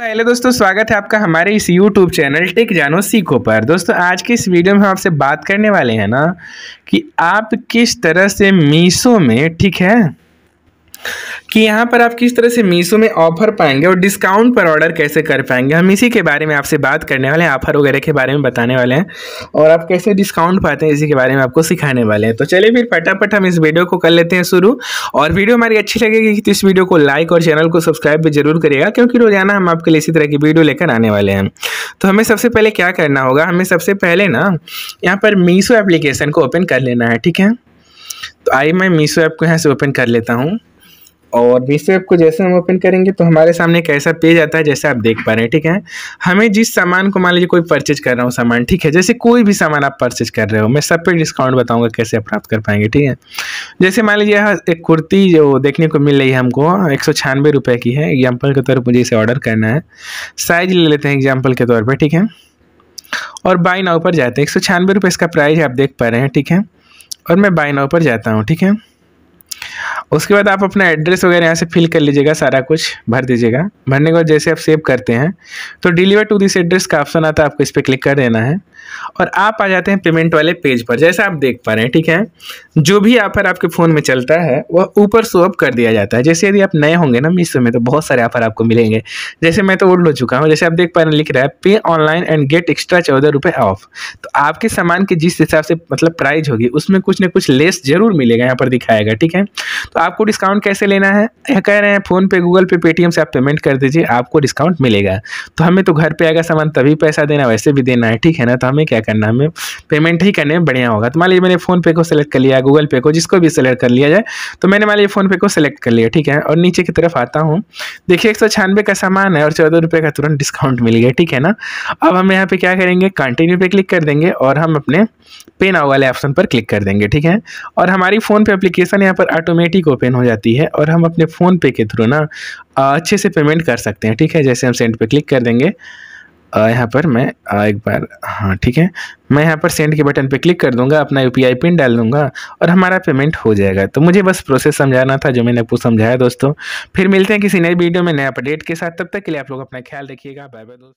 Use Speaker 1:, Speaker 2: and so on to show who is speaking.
Speaker 1: hello दोस्तों स्वागत है आपका हमारे इस यूट्यूब चैनल टेक जानो सीखो पर दोस्तों आज के इस वीडियो में हम आपसे बात करने वाले हैं ना कि आप किस तरह से मीशो में ठीक है कि यहाँ पर आप किस तरह से मीशो में ऑफर पाएंगे और डिस्काउंट पर ऑर्डर कैसे कर पाएंगे हम इसी के बारे में आपसे बात करने वाले हैं ऑफर वगैरह के बारे में बताने वाले हैं और आप कैसे डिस्काउंट पाते हैं इसी के बारे में आपको सिखाने वाले हैं तो चलिए फिर फटाफट हम इस वीडियो को कर लेते हैं शुरू और वीडियो हमारी अच्छी लगेगी तो इस वीडियो को लाइक और चैनल को सब्सक्राइब भी जरूर करिएगा क्योंकि रोजाना हम आपके लिए इसी तरह की वीडियो लेकर आने वाले हैं तो हमें सबसे पहले क्या करना होगा हमें सबसे पहले ना यहाँ पर मीशो एप्लीकेशन को ओपन कर लेना है ठीक है तो आई मैं मीशो ऐप को यहाँ से ओपन कर लेता हूँ और मीशो ऐप को जैसे हम ओपन करेंगे तो हमारे सामने एक ऐसा पेज आता है जैसे आप देख पा रहे हैं ठीक है हमें जिस सामान को मान लीजिए कोई परचेज कर रहा हूँ सामान ठीक है जैसे कोई भी सामान आप परचेज कर रहे हो मैं सब पे डिस्काउंट बताऊंगा कैसे आप प्राप्त कर पाएंगे ठीक है जैसे मान लीजिए एक कुर्ती जो देखने को मिल रही है हमको हाँ, एक सौ की है एग्जाम्पल के तौर पर मुझे इसे ऑर्डर करना है साइज ले लेते हैं एग्जाम्पल के तौर पर ठीक है और बाई नाव पर जाते हैं एक सौ इसका प्राइज आप देख पा रहे हैं ठीक है और मैं बाई नाव पर जाता हूँ ठीक है उसके बाद आप अपना एड्रेस वगैरह यहाँ से फिल कर लीजिएगा सारा कुछ भर दीजिएगा भरने के बाद जैसे आप सेव करते हैं तो डिलीवर टू दिस एड्रेस का ऑप्शन आता है आपको इस पर क्लिक कर देना है और आप आ जाते हैं पेमेंट वाले पेज पर जैसा आप देख पा रहे हैं ठीक है जो भी ऑफर आपके फ़ोन में चलता है वह ऊपर शो अप कर दिया जाता है जैसे यदि आप नए होंगे ना मीशो में तो बहुत सारे ऑफर आपको मिलेंगे जैसे मैं तो उड़ लो चुका हूँ जैसे आप देख पा रहे हैं लिख रहा है पे ऑनलाइन एंड गेट एक्स्ट्रा चौदह रुपये ऑफ तो आपके सामान की जिस हिसाब से मतलब प्राइज होगी उसमें कुछ ना कुछ लेस जरूर मिलेगा यहाँ पर दिखाएगा ठीक है तो आपको डिस्काउंट कैसे लेना है कह रहे हैं फ़ोन पे गूगल पे पेटीएम से आप पेमेंट कर दीजिए आपको डिस्काउंट मिलेगा तो हमें तो घर पे आएगा सामान तभी पैसा देना वैसे भी देना है ठीक है ना तो हमें क्या करना हमें पेमेंट ही करने में बढ़िया होगा तो मान लीजिए मैंने फ़ोनपे को सेलेक्ट कर लिया गूगल पे को जिसको भी सेलेक्ट कर लिया जाए तो मैंने मान लीजिए फ़ोनपे को सेलेक्ट कर लिया ठीक है और नीचे की तरफ आता हूँ देखिए एक का सामान है और चौदह रुपये का तुरंत डिस्काउंट मिल गया ठीक है ना अब हम यहाँ पर क्या करेंगे कंटिन्यू पे क्लिक कर देंगे और हम अपने पे नाउ वाले ऑप्शन पर क्लिक कर देंगे ठीक है और हमारी फ़ोन पे एप्लीकेशन यहाँ पर ऑटोमेटिक क्विक ओपन हो जाती है और हम अपने फ़ोन पे के थ्रू ना अच्छे से पेमेंट कर सकते हैं ठीक है जैसे हम सेंड पे क्लिक कर देंगे यहाँ पर मैं एक बार हाँ ठीक है मैं यहाँ पर सेंड के बटन पे क्लिक कर दूंगा अपना यू पिन डाल दूंगा और हमारा पेमेंट हो जाएगा तो मुझे बस प्रोसेस समझाना था जो मैंने आपको समझाया दोस्तों फिर मिलते हैं किसी नए वीडियो में नए अपडेट के साथ तब तक के लिए आप लोग अपना ख्याल रखिएगा बाय बाय दोस्तों